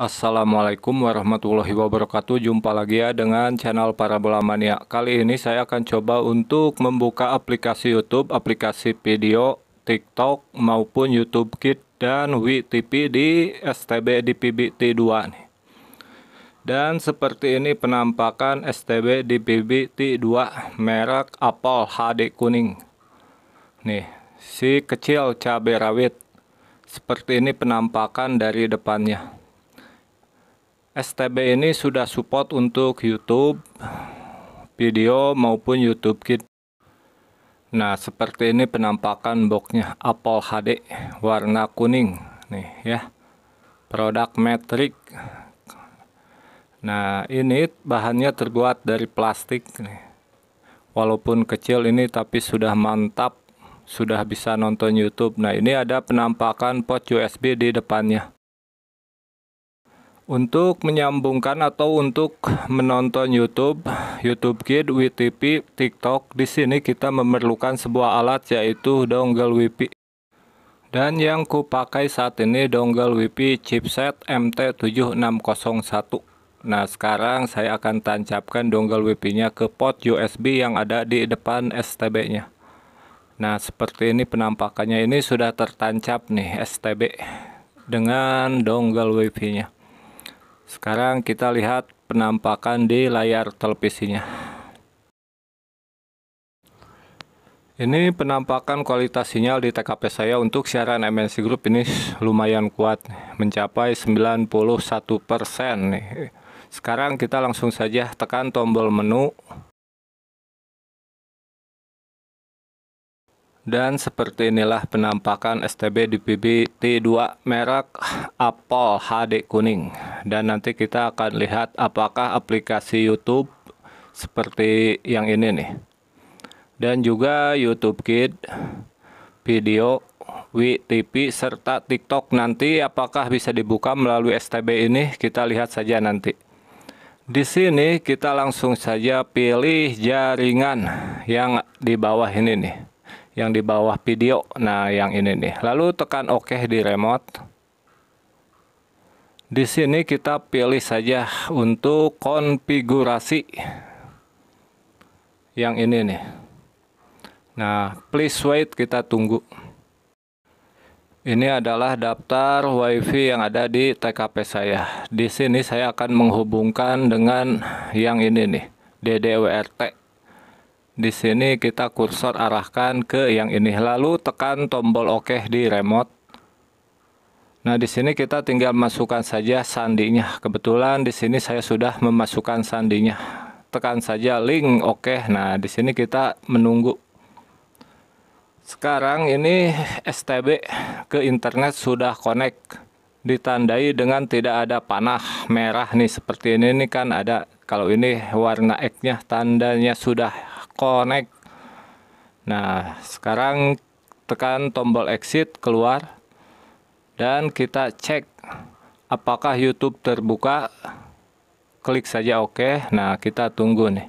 Assalamualaikum warahmatullahi wabarakatuh Jumpa lagi ya dengan channel Parabola Mania Kali ini saya akan coba untuk membuka aplikasi Youtube Aplikasi video, TikTok maupun Youtube Kit dan WTP di STB di PBT2 nih. Dan seperti ini penampakan STB di PBT2 merek Apple HD kuning Nih si kecil cabai rawit Seperti ini penampakan dari depannya STB ini sudah support untuk YouTube video maupun YouTube Kit. Nah, seperti ini penampakan boxnya Apple HD warna kuning nih ya. Produk Matrix. Nah, ini bahannya terbuat dari plastik nih. Walaupun kecil ini tapi sudah mantap, sudah bisa nonton YouTube. Nah, ini ada penampakan port USB di depannya. Untuk menyambungkan atau untuk menonton YouTube, YouTube Kid, WTP, TikTok, di sini kita memerlukan sebuah alat yaitu dongle WiFi. Dan yang ku pakai saat ini dongle WiFi chipset MT7601. Nah, sekarang saya akan tancapkan dongle WiFi-nya ke port USB yang ada di depan STB-nya. Nah, seperti ini penampakannya ini sudah tertancap nih STB dengan dongle WiFi-nya. Sekarang kita lihat penampakan di layar televisinya. Ini penampakan kualitas sinyal di TKP saya untuk siaran MNC Group ini lumayan kuat, mencapai 91% Sekarang kita langsung saja tekan tombol menu. Dan seperti inilah penampakan STB di PBT2 merek Apple HD kuning dan nanti kita akan lihat apakah aplikasi YouTube seperti yang ini nih dan juga YouTube Kid video WTP serta TikTok nanti apakah bisa dibuka melalui STB ini kita lihat saja nanti di sini kita langsung saja pilih jaringan yang di bawah ini nih yang di bawah video nah yang ini nih lalu tekan OK di remote di sini kita pilih saja untuk konfigurasi yang ini nih. Nah, please wait kita tunggu. Ini adalah daftar WiFi yang ada di TKP saya. Di sini saya akan menghubungkan dengan yang ini nih, DDWRT. Di sini kita kursor arahkan ke yang ini, lalu tekan tombol OK di remote. Nah, di sini kita tinggal masukkan saja sandinya. Kebetulan di sini saya sudah memasukkan sandinya. Tekan saja link oke. Okay. Nah, di sini kita menunggu. Sekarang ini STB ke internet sudah connect. Ditandai dengan tidak ada panah merah nih seperti ini nih kan ada kalau ini warna X-nya tandanya sudah connect. Nah, sekarang tekan tombol exit keluar dan kita cek apakah YouTube terbuka klik saja oke okay. nah kita tunggu nih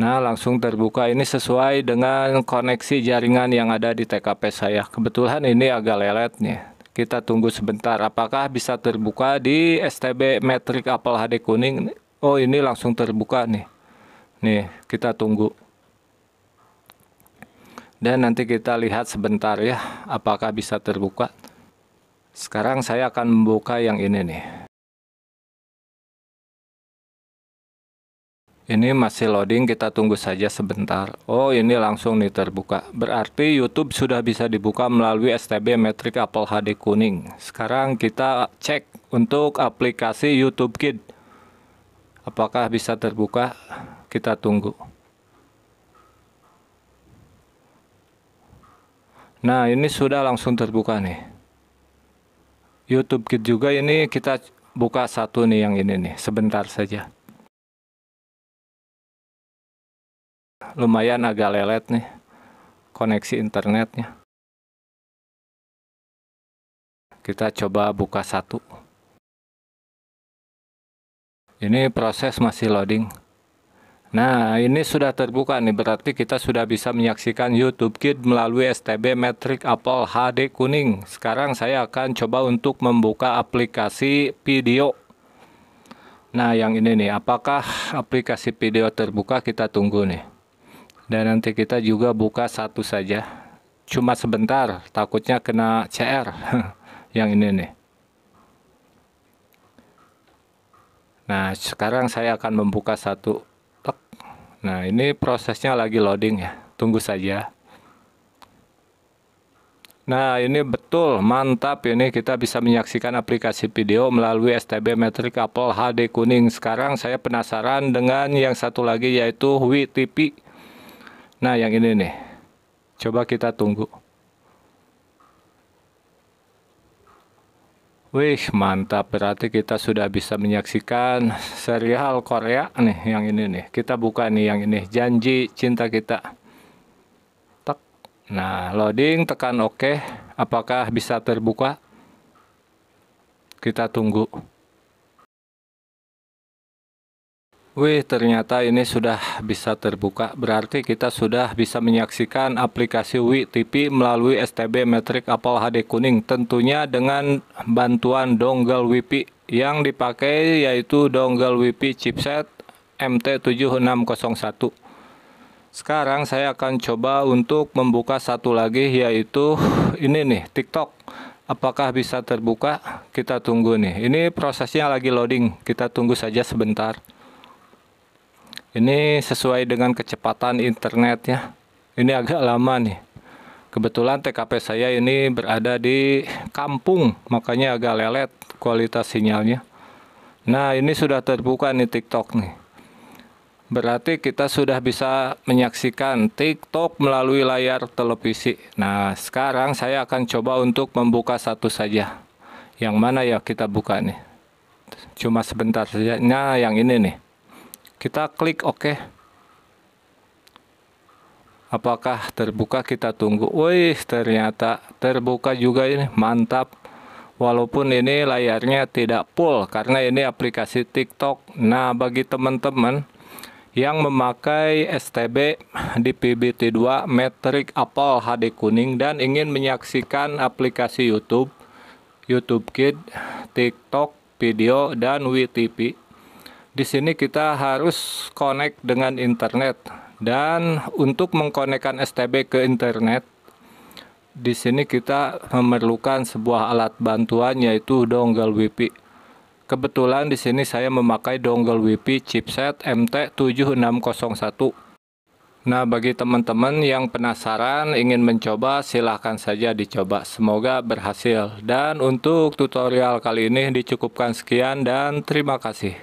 nah langsung terbuka ini sesuai dengan koneksi jaringan yang ada di TKP saya kebetulan ini agak lelet nih kita tunggu sebentar apakah bisa terbuka di STB metrik Apple HD kuning oh ini langsung terbuka nih nih kita tunggu dan nanti kita lihat sebentar ya apakah bisa terbuka sekarang saya akan membuka yang ini nih Ini masih loading, kita tunggu saja sebentar. Oh, ini langsung nih terbuka. Berarti YouTube sudah bisa dibuka melalui STB Metric Apple HD kuning. Sekarang kita cek untuk aplikasi YouTube Kid. Apakah bisa terbuka? Kita tunggu. Nah, ini sudah langsung terbuka nih. YouTube Kit juga ini kita buka satu nih yang ini nih, sebentar saja. Lumayan agak lelet nih koneksi internetnya. Kita coba buka satu. Ini proses masih loading. Nah, ini sudah terbuka nih, berarti kita sudah bisa menyaksikan YouTube Kid melalui STB Metric Apple HD kuning. Sekarang saya akan coba untuk membuka aplikasi video. Nah, yang ini nih, apakah aplikasi video terbuka kita tunggu nih. Dan nanti kita juga buka satu saja. Cuma sebentar, takutnya kena CR. yang ini nih. Nah, sekarang saya akan membuka satu Nah, ini prosesnya lagi loading ya. Tunggu saja. Nah, ini betul, mantap ini kita bisa menyaksikan aplikasi video melalui STB Metric Apple HD kuning. Sekarang saya penasaran dengan yang satu lagi yaitu WTP. Nah, yang ini nih. Coba kita tunggu. Wih, mantap. Berarti kita sudah bisa menyaksikan serial Korea nih yang ini nih. Kita buka nih yang ini, Janji Cinta Kita. Tek. Nah, loading tekan oke. okay. Apakah bisa terbuka? Kita tunggu. Wih, ternyata ini sudah bisa terbuka. Berarti kita sudah bisa menyaksikan aplikasi Wi TV melalui STB Metric Apple HD kuning. Tentunya dengan bantuan dongle WiFi yang dipakai yaitu dongle WiFi chipset MT7601. Sekarang saya akan coba untuk membuka satu lagi yaitu ini nih, TikTok. Apakah bisa terbuka? Kita tunggu nih. Ini prosesnya lagi loading. Kita tunggu saja sebentar. Ini sesuai dengan kecepatan internet ya. Ini agak lama nih. Kebetulan TKP saya ini berada di kampung, makanya agak lelet kualitas sinyalnya. Nah, ini sudah terbuka nih TikTok nih. Berarti kita sudah bisa menyaksikan TikTok melalui layar televisi. Nah, sekarang saya akan coba untuk membuka satu saja. Yang mana ya kita buka nih? Cuma sebentar saja. Nah, yang ini nih. Kita klik OK. Apakah terbuka? Kita tunggu. Wih, ternyata terbuka juga ini. Mantap. Walaupun ini layarnya tidak full karena ini aplikasi TikTok. Nah, bagi teman-teman yang memakai STB di PBT2 Metric Apple HD kuning dan ingin menyaksikan aplikasi YouTube, YouTube Kid, TikTok, video dan WTP di sini kita harus connect dengan internet dan untuk mengkonekkan STB ke internet di sini kita memerlukan sebuah alat bantuan yaitu dongle WiFi. Kebetulan di sini saya memakai dongle WiFi chipset MT7601. Nah, bagi teman-teman yang penasaran ingin mencoba, silahkan saja dicoba. Semoga berhasil. Dan untuk tutorial kali ini dicukupkan sekian dan terima kasih.